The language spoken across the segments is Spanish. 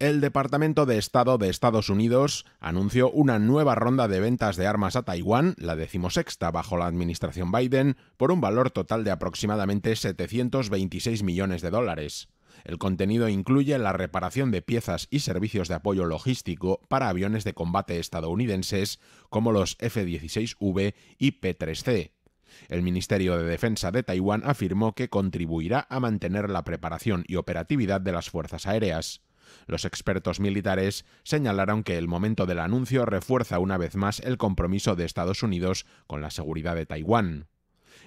El Departamento de Estado de Estados Unidos anunció una nueva ronda de ventas de armas a Taiwán, la decimosexta bajo la administración Biden, por un valor total de aproximadamente 726 millones de dólares. El contenido incluye la reparación de piezas y servicios de apoyo logístico para aviones de combate estadounidenses como los F-16V y P-3C. El Ministerio de Defensa de Taiwán afirmó que contribuirá a mantener la preparación y operatividad de las fuerzas aéreas. Los expertos militares señalaron que el momento del anuncio refuerza una vez más el compromiso de Estados Unidos con la seguridad de Taiwán.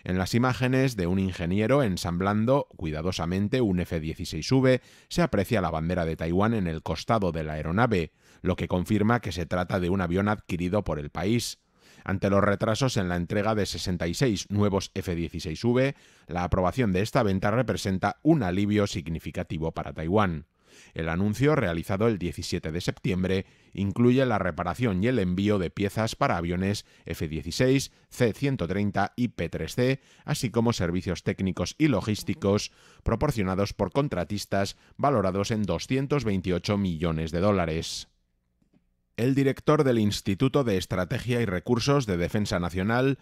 En las imágenes de un ingeniero ensamblando cuidadosamente un F-16V se aprecia la bandera de Taiwán en el costado de la aeronave, lo que confirma que se trata de un avión adquirido por el país. Ante los retrasos en la entrega de 66 nuevos F-16V, la aprobación de esta venta representa un alivio significativo para Taiwán. El anuncio, realizado el 17 de septiembre, incluye la reparación y el envío de piezas para aviones F-16, C-130 y P-3C, así como servicios técnicos y logísticos proporcionados por contratistas valorados en 228 millones de dólares. El director del Instituto de Estrategia y Recursos de Defensa Nacional,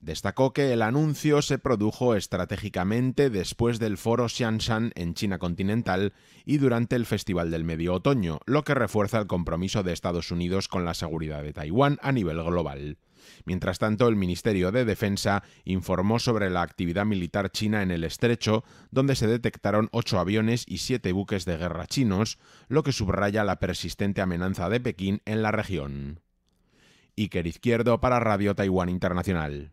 Destacó que el anuncio se produjo estratégicamente después del foro Xiangshan en China continental y durante el Festival del Medio Otoño, lo que refuerza el compromiso de Estados Unidos con la seguridad de Taiwán a nivel global. Mientras tanto, el Ministerio de Defensa informó sobre la actividad militar china en el estrecho, donde se detectaron ocho aviones y siete buques de guerra chinos, lo que subraya la persistente amenaza de Pekín en la región. Iker Izquierdo para Radio Taiwán Internacional.